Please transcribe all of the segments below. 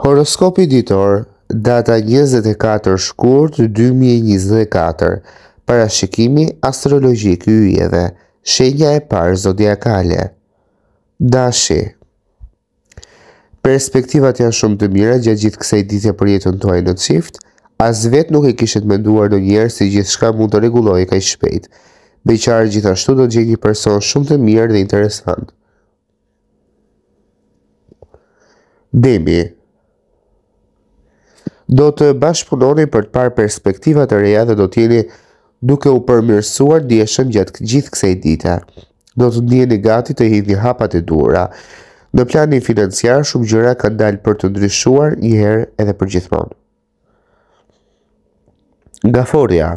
Horoskopi ditor, data 24 shkurt 2024, parashikimi astrologjik i yjeve, shenja e parë zodiakale. Dashi. Perspektivat janë shumë të mira gjatë gjithë kësaj dite për jetën tuaj në çift. As vet nuk e kishit menduar në njerë si gjithë shka mund të regulojë kaq i shpejt. Beqarë gjithashtu do gjithë një person shumë të mirë dhe interesant. Demi, do të bashkëpunoni për të parë perspektiva të reja dhe do të jeni duke u përmirësuar dieshëm gjatë gjithë kësaj dite. Do të ndjeni gati të hidhni hapat e duhura. Në plani financiar shumë gjëra kanë dalë për të ndryshuar një herë edhe për gjithmonë. Nga forja,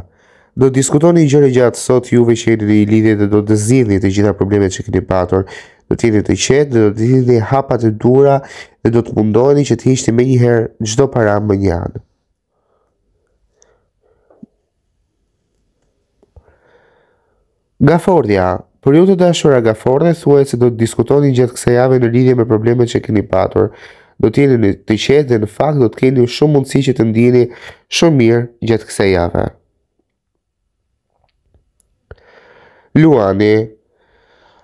do të diskutoni një gjëre gjatë sot juve që e një lidhjet dhe do të zidhjet e gjitha problemet që keni patur, do të të qetë dhe do të hapat e dura dhura dhe do të mundoheni që të hiqni njëherë gjdo çdo para më një anë. Gafordia, për ju të dashura Gafordë, thuhet se do të diskutoni gjatë kësaj jave në lidhje me problemet që keni patur. Do t'jeni të qetë dhe në fakt do të keni shumë mundësi që të ndini shumë mirë gjatë kësaj jave. Luani,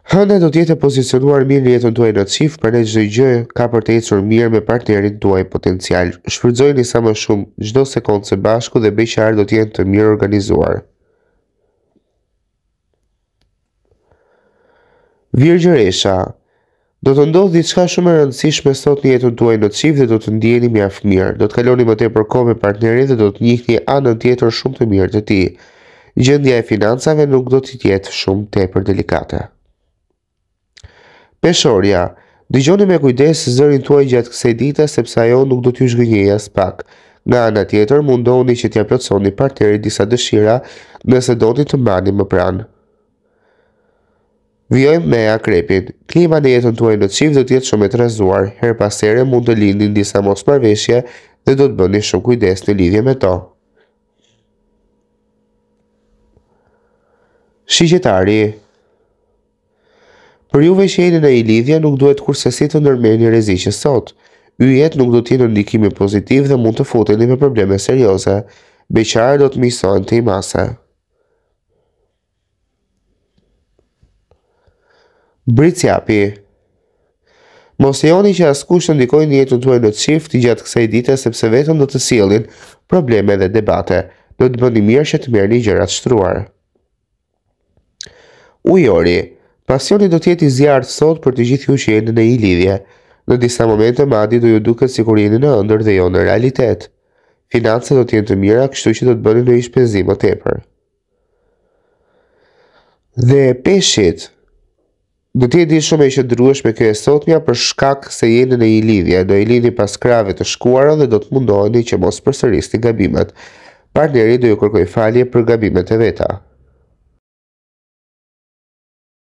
Hëna do tjetë e pozicionuar mirë në jetën tuaj në cifë, për në gjithë gjë ka për të ecur mirë me partnerin tuaj potencial. Shfrydzoj një sa më shumë, gjdo sekundë se bashku dhe beqarë do tjetë të mirë organizuar. Virgjër Do të ndodhë diçka shumë e rëndësishme sot një jetën tuaj në cifë dhe do të ndjeni mja afë mirë. Do të kaloni më të e kohë me partnerin dhe do të njihni anën tjetër shumë të mirë të ti. Gjendja e financave nuk do të tjetë shumë te për delikate. Peshorja, dëgjoni me kujdes zërin tuaj gjatë kësaj dite sepse ajo nuk do t'ju zgënjejë as pak. Nga ana tjetër, mundoni që t'ia plotësoni partnerit disa dëshira nëse doni të mbani më pranë. Vjojmë me akrepin. Klima në jetën tuaj në qivë dhe tjetë shumë e trezuar, rezuar, her pasere mund të lindin disa mos dhe do të bëni shumë kujdes në lidhje me to. Shqyqetari, Për juve që jeni në lidhja nuk duhet kurse si të ndërmeni rezishës sot. Yjet nuk do të jenë ndikimi pozitiv dhe mund të futeni me probleme serioze. Beqarë do të misojnë të imase. Britë japi Mos e oni që askush të ndikoj një në të duaj në qift gjatë kësaj dite sepse vetëm do të silin probleme dhe debate. Do të bëni mirë që të mirë një gjërat shtruar. Ujori Ujori Pasioni do tjetë i zjarë sot për të gjithë ju që jeni në i lidhje, në disa momente madi do ju duke si kur jeni në ndër dhe jo në realitet. Finanse do tjenë të mira kështu që do të bëni në i shpenzi më tepër. Dhe peshit, do tjetë i shumë e që drush me kërë sot mja për shkak se jeni në i lidhje, do i lidhje pas krave të shkuarën dhe do të mundoheni që mos përsëristi gabimet. Partneri do ju kërkoj falje për gabimet e veta.